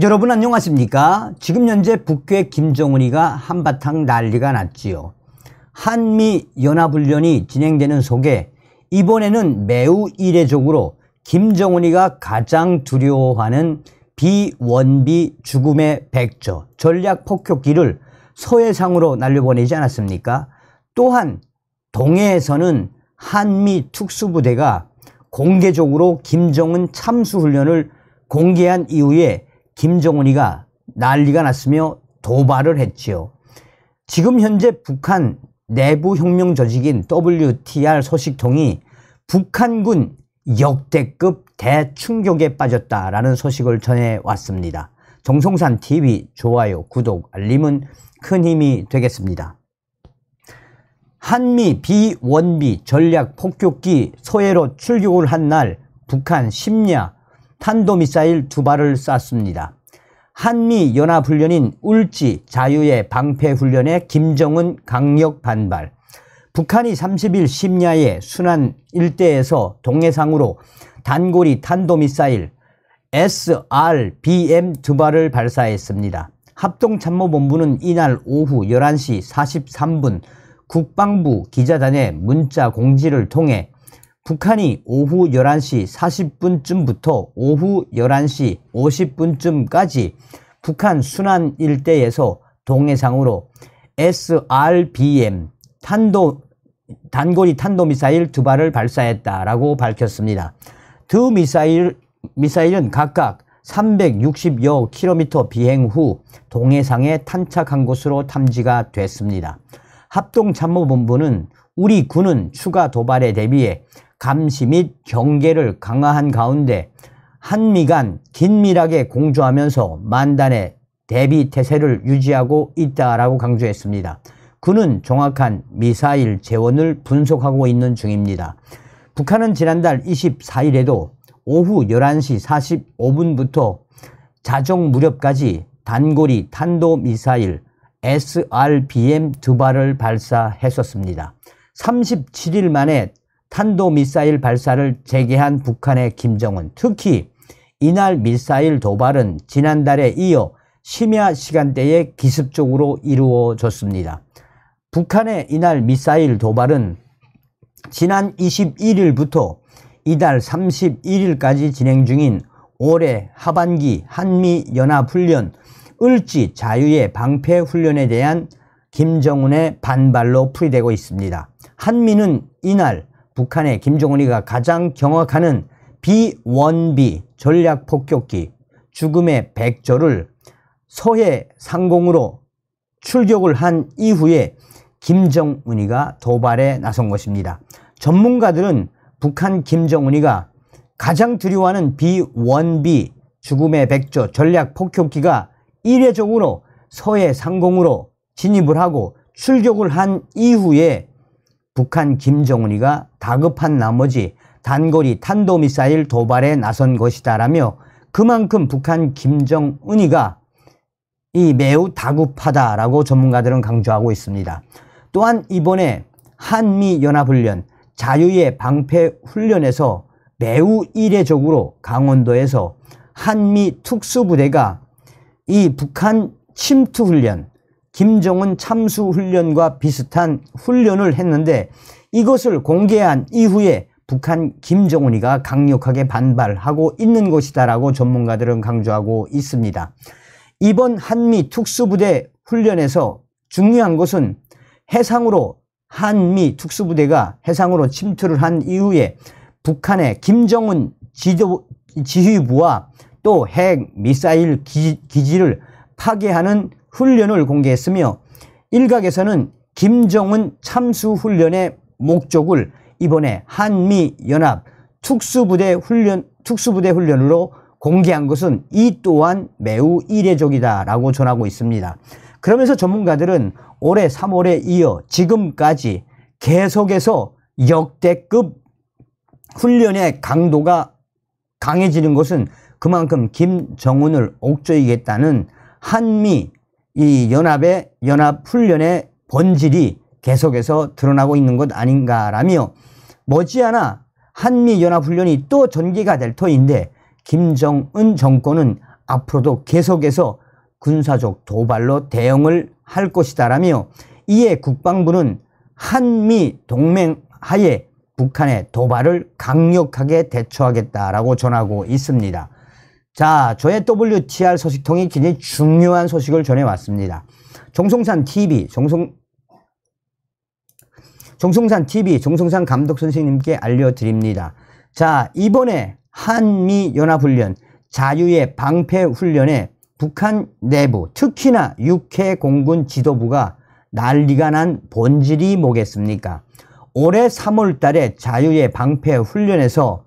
여러분 안녕하십니까? 지금 현재 북괴 김정은이가 한바탕 난리가 났지요. 한미연합훈련이 진행되는 속에 이번에는 매우 이례적으로 김정은이가 가장 두려워하는 비원비 죽음의 백조 전략 폭격기를 서해상으로 날려보내지 않았습니까? 또한 동해에서는 한미 특수부대가 공개적으로 김정은 참수훈련을 공개한 이후에 김정은이가 난리가 났으며 도발을 했지요. 지금 현재 북한 내부 혁명 조직인 WTR 소식통이 북한군 역대급 대충격에 빠졌다라는 소식을 전해왔습니다. 정성산 TV 좋아요, 구독, 알림은 큰 힘이 되겠습니다. 한미 비원비 전략 폭격기 소해로 출격을 한 날 북한 심야 탄도미사일 두 발을 쐈습니다. 한미연합훈련인 울지 자유의 방패훈련에 김정은 강력 반발 북한이 30일 심야에 순환 일대에서 동해상으로 단거리 탄도미사일 SRBM 두 발을 발사했습니다. 합동참모본부는 이날 오후 11시 43분 국방부 기자단의 문자 공지를 통해 북한이 오후 11시 40분쯤부터 오후 11시 50분쯤까지 북한 순환 일대에서 동해상으로 SRBM 탄도 단거리 탄도미사일 두 발을 발사했다라고 밝혔습니다. 두 미사일, 미사일은 각각 360여 킬로미터 비행 후 동해상에 탄착한 것으로 탐지가 됐습니다. 합동참모본부는 우리 군은 추가 도발에 대비해 감시 및 경계를 강화한 가운데 한미 간 긴밀하게 공조하면서 만단의 대비 태세를 유지하고 있다라고 강조했습니다. 그는 정확한 미사일 재원을 분석하고 있는 중입니다. 북한은 지난달 24일에도 오후 11시 45분부터 자정 무렵까지 단거리 탄도미사일 SRBM 두 발을 발사했었습니다. 37일 만에 탄도미사일 발사를 재개한 북한의 김정은 특히 이날 미사일 도발은 지난달에 이어 심야 시간대에 기습적으로 이루어졌습니다. 북한의 이날 미사일 도발은 지난 21일부터 이달 31일까지 진행 중인 올해 하반기 한미연합훈련 을지 자유의 방패훈련에 대한 김정은의 반발로 풀이되고 있습니다. 한미는 이날 북한의 김정은이가 가장 경악하는 B-1B 전략 폭격기 죽음의 백조를 서해 상공으로 출격을 한 이후에 김정은이가 도발에 나선 것입니다. 전문가들은 북한 김정은이가 가장 두려워하는 B-1B 죽음의 백조 전략 폭격기가 이례적으로 서해 상공으로 진입을 하고 출격을 한 이후에 북한 김정은이가 다급한 나머지 단거리 탄도미사일 도발에 나선 것이다라며 그만큼 북한 김정은이가 이 매우 다급하다라고 전문가들은 강조하고 있습니다. 또한 이번에 한미연합훈련 자유의 방패훈련에서 매우 이례적으로 강원도에서 한미 특수부대가 이 북한 침투훈련 김정은 참수훈련과 비슷한 훈련을 했는데 이것을 공개한 이후에 북한 김정은이가 강력하게 반발하고 있는 것이다라고 전문가들은 강조하고 있습니다. 이번 한미 특수부대 훈련에서 중요한 것은 해상으로 한미 특수부대가 해상으로 침투를 한 이후에 북한의 김정은 지도, 지휘부와 또 핵미사일 기, 기지를 파괴하는 훈련을 공개했으며 일각에서는 김정은 참수 훈련의 목적을 이번에 한미 연합 특수부대 훈련 특수부대 훈련으로 공개한 것은 이 또한 매우 이례적이다라고 전하고 있습니다. 그러면서 전문가들은 올해 3월에 이어 지금까지 계속해서 역대급 훈련의 강도가 강해지는 것은 그만큼 김정은을 옥죄이겠다는 한미 이 연합의 연합 훈련의 본질이 계속해서 드러나고 있는 것 아닌가라며 머지않아 한미 연합 훈련이 또 전개가 될 터인데 김정은 정권은 앞으로도 계속해서 군사적 도발로 대응을 할 것이다라며 이에 국방부는 한미 동맹 하에 북한의 도발을 강력하게 대처하겠다라고 전하고 있습니다. 자, 저의 WTR 소식통이 굉장히 중요한 소식을 전해왔습니다. 종송산 TV, 종송 정송산 TV, 종송산 감독 선생님께 알려드립니다. 자, 이번에 한미연합훈련, 자유의 방패훈련에 북한 내부, 특히나 육해 공군 지도부가 난리가 난 본질이 뭐겠습니까? 올해 3월 달에 자유의 방패훈련에서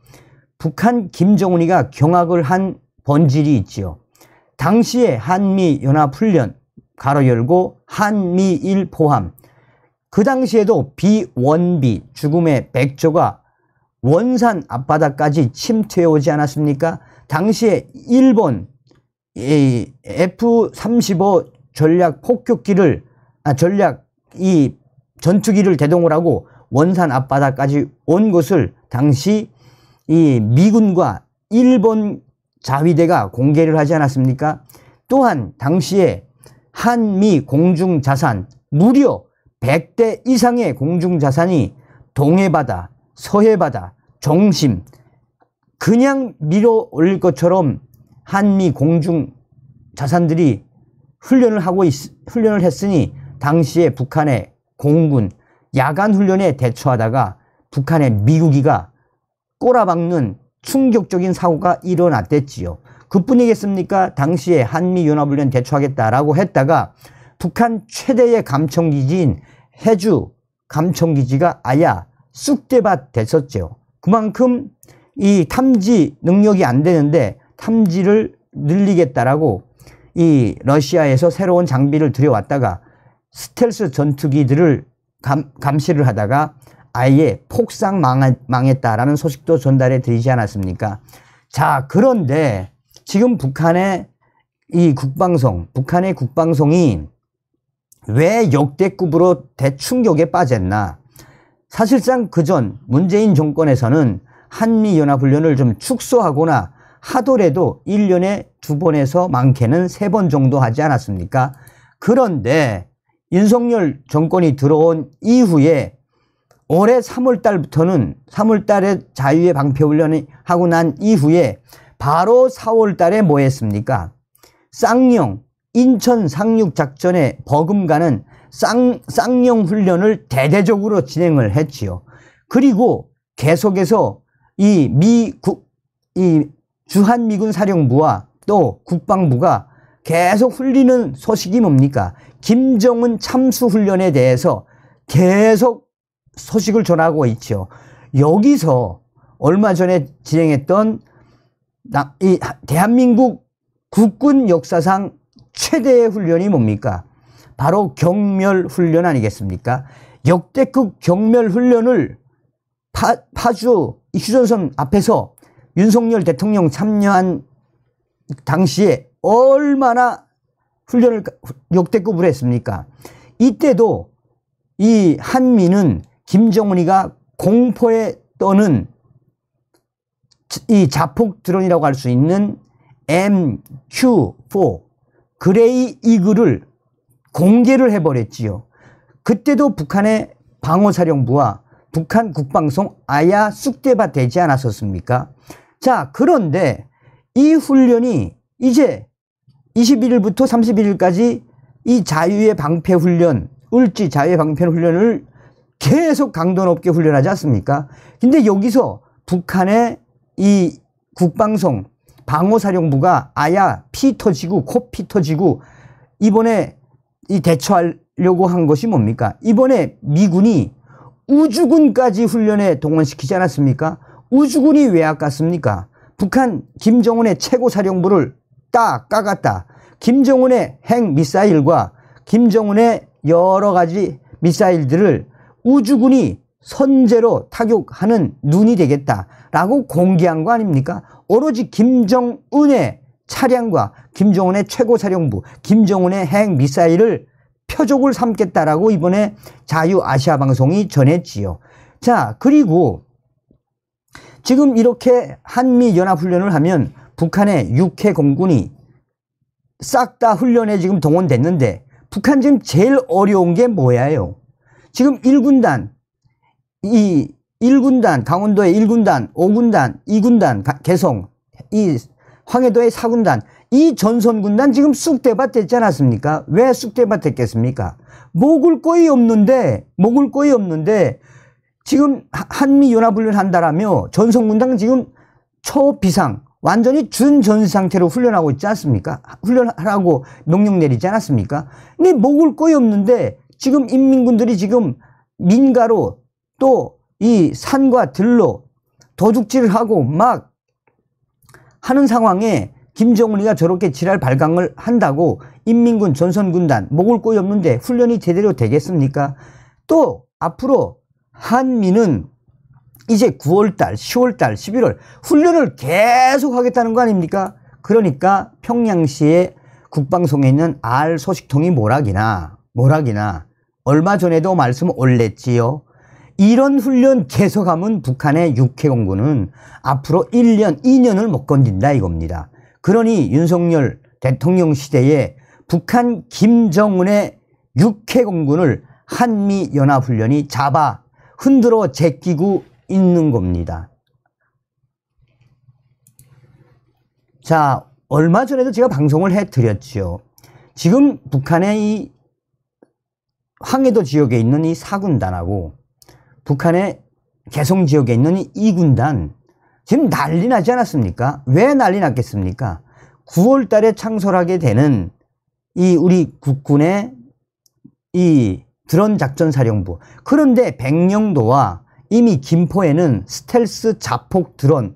북한 김정은이가 경악을 한 본질이 있지요. 당시에 한미연합훈련 가로 열고 한미일 포함 그 당시에도 비원비 죽음의 백조가 원산 앞바다까지 침투해 오지 않았습니까? 당시에 일본 F-35 전략 폭격기를 아, 전략 이 전투기를 대동을 하고 원산 앞바다까지 온 것을 당시 이 미군과 일본 자위대가 공개를 하지 않았습니까? 또한 당시에 한미 공중자산 무려 100대 이상의 공중자산이 동해바다, 서해바다, 정심 그냥 밀어 올릴 것처럼 한미 공중자산들이 훈련을 하고 있, 훈련을 했으니 당시에 북한의 공군 야간 훈련에 대처하다가 북한의 미국이가 꼬라박는 충격적인 사고가 일어났댔지요. 그뿐이겠습니까? 당시에 한미연합훈련 대처하겠다라고 했다가 북한 최대의 감청기지인 해주 감청기지가 아야 쑥대밭 됐었죠. 그만큼 이 탐지 능력이 안 되는데 탐지를 늘리겠다라고 이 러시아에서 새로운 장비를 들여왔다가 스텔스 전투기들을 감, 감시를 하다가 아예 폭상 망했다라는 소식도 전달해 드리지 않았습니까? 자, 그런데 지금 북한의 이 국방성, 북한의 국방성이 왜 역대급으로 대충격에 빠졌나? 사실상 그 전 문재인 정권에서는 한미연합훈련을 좀 축소하거나 하더라도 1년에 두 번에서 많게는 세 번 정도 하지 않았습니까? 그런데 윤석열 정권이 들어온 이후에 올해 3월 달부터는 3월 달에 자유의 방패 훈련을 하고 난 이후에 바로 4월 달에 뭐 했습니까? 쌍용 인천 상륙 작전의 버금가는 쌍, 쌍용 훈련을 대대적으로 진행을 했지요. 그리고 계속해서 이 미, 국, 이 주한미군 사령부와 또 국방부가 계속 흘리는 소식이 뭡니까? 김정은 참수 훈련에 대해서 계속 소식을 전하고 있죠. 여기서 얼마 전에 진행했던 이 대한민국 국군 역사상 최대의 훈련이 뭡니까? 바로 경멸 훈련 아니겠습니까? 역대급 경멸 훈련을 파, 주 휴전선 앞에서 윤석열 대통령 참여한 당시에 얼마나 훈련을 역대급으로 했습니까? 이때도 이 한미는 김정은이가 공포에 떠는 이 자폭 드론이라고 할 수 있는 MQ4 그레이 이글을 공개를 해버렸지요. 그때도 북한의 방어사령부와 북한 국방송 아야 쑥대밭 되지 않았었습니까? 자 그런데 이 훈련이 이제 21일부터 31일까지 이 자유의 방패 훈련, 을지 자유의 방패 훈련을 계속 강도 높게 훈련하지 않습니까? 근데 여기서 북한의 이 국방성 방호사령부가 아야 피 터지고 코피 터지고 이번에 이 대처하려고 한 것이 뭡니까? 이번에 미군이 우주군까지 훈련에 동원시키지 않았습니까? 우주군이 왜 아깝습니까? 북한 김정은의 최고사령부를 딱 까갔다. 김정은의 핵미사일과 김정은의 여러 가지 미사일들을 우주군이 선제로 타격하는 눈이 되겠다라고 공개한 거 아닙니까? 오로지 김정은의 차량과 김정은의 최고사령부, 김정은의 핵미사일을 표적을 삼겠다라고 이번에 자유아시아 방송이 전했지요. 자, 그리고 지금 이렇게 한미연합훈련을 하면 북한의 육해 공군이 싹 다 훈련에 지금 동원됐는데 북한 지금 제일 어려운 게뭐예요 지금 1군단, 이 1군단, 강원도의 1군단, 5군단, 2군단, 개성, 이 황해도의 4군단, 이 전선군단 지금 쑥대밭 됐지 않았습니까? 왜 쑥대밭 됐겠습니까? 먹을 거이 없는데, 먹을 거이 없는데, 지금 한미연합훈련 한다라며 전선군단 지금 초비상, 완전히 준전 상태로 훈련하고 있지 않습니까? 훈련하라고 명령 내리지 않았습니까? 근데 먹을 거이 없는데 지금 인민군들이 지금 민가로 또 이 산과 들로 도둑질을 하고 막 하는 상황에 김정은이가 저렇게 지랄 발광을 한다고 인민군 전선군단 먹을 꼬였는데 훈련이 제대로 되겠습니까? 또 앞으로 한민은 이제 9월달, 10월달, 11월 훈련을 계속 하겠다는 거 아닙니까? 그러니까 평양시의 국방성에 있는 알 소식통이 뭐라기나뭐라기나 얼마 전에도 말씀 올렸지요. 이런 훈련 계속하면 북한의 육해 공군은 앞으로 1년, 2년을 못 건진다 이겁니다. 그러니 윤석열 대통령 시대에 북한 김정은의 육해 공군을 한미 연합 훈련이 잡아 흔들어 제끼고 있는 겁니다. 자, 얼마 전에도 제가 방송을 해 드렸죠. 지금 북한의 이 황해도 지역에 있는 이 4군단하고 북한의 개성 지역에 있는 이 2군단 지금 난리 나지 않았습니까? 왜 난리 났겠습니까? 9월 달에 창설하게 되는 이 우리 국군의 이 드론 작전 사령부 그런데 백령도와 이미 김포에는 스텔스 자폭 드론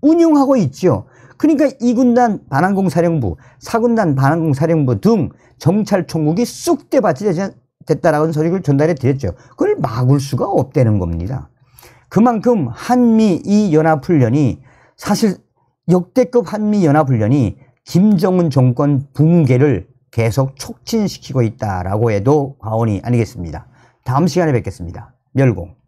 운용하고 있죠 그러니까 이군단 반항공 사령부, 사군단 반항공 사령부 등 정찰총국이 쑥대밭이 되지 됐다라는 소식을 전달해 드렸죠. 그걸 막을 수가 없다는 겁니다. 그만큼 한미 이 연합훈련이 사실 역대급 한미 연합훈련이 김정은 정권 붕괴를 계속 촉진시키고 있다라고 해도 과언이 아니겠습니다. 다음 시간에 뵙겠습니다. 멸공.